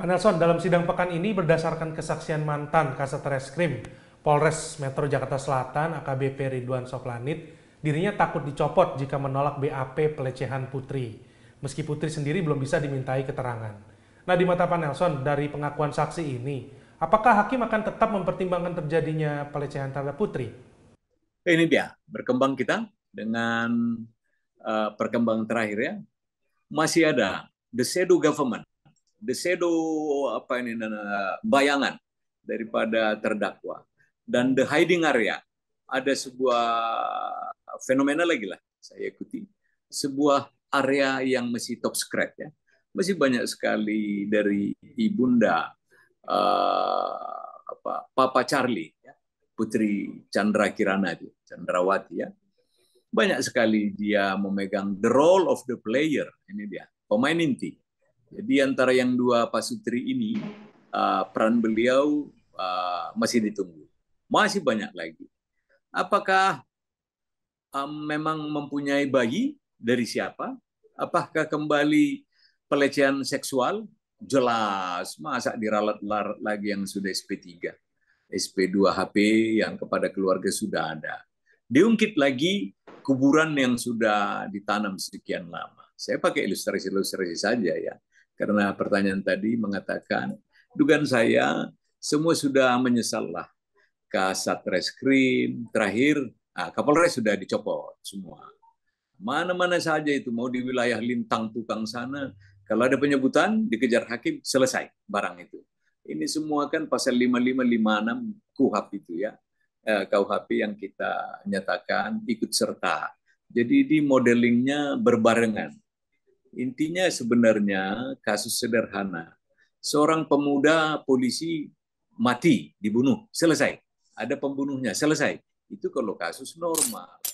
Pak Nelson, dalam sidang pekan ini berdasarkan kesaksian mantan Kasat Reskrim Polres Metro Jakarta Selatan AKBP Ridwan Soplanit, dirinya takut dicopot jika menolak BAP pelecehan Putri, meski Putri sendiri belum bisa dimintai keterangan. Nah di mata Pak Nelson, dari pengakuan saksi ini, apakah hakim akan tetap mempertimbangkan terjadinya pelecehan terhadap Putri? Ini dia, berkembang kita dengan uh, eh, perkembangan terakhir ya. Masih ada the shadow government the shadow apa ini eh, bayangan daripada terdakwa dan the hiding area ada sebuah fenomena lagi lah saya ikuti sebuah area yang masih top secret ya masih banyak sekali dari ibunda uh, apa Papa Charlie ya, Putri Chandra Kirana itu Chandrawati ya banyak sekali dia memegang the role of the player ini dia pemain inti jadi antara yang dua Pak Sutri ini uh, peran beliau uh, masih ditunggu. Masih banyak lagi. Apakah um, memang mempunyai bayi dari siapa? Apakah kembali pelecehan seksual? Jelas, masa diralat lagi yang sudah SP3, SP2 HP yang kepada keluarga sudah ada. Diungkit lagi kuburan yang sudah ditanam sekian lama. Saya pakai ilustrasi-ilustrasi saja ya karena pertanyaan tadi mengatakan, dugaan saya semua sudah menyesallah. Kasat Reskrim terakhir, ah, Kapolres sudah dicopot semua. Mana-mana saja itu mau di wilayah lintang tukang sana, kalau ada penyebutan dikejar hakim selesai barang itu. Ini semua kan pasal 5556 kuhap itu ya. Eh, KUHP yang kita nyatakan ikut serta. Jadi di modelingnya berbarengan Intinya sebenarnya kasus sederhana. Seorang pemuda polisi mati, dibunuh, selesai. Ada pembunuhnya, selesai. Itu kalau kasus normal.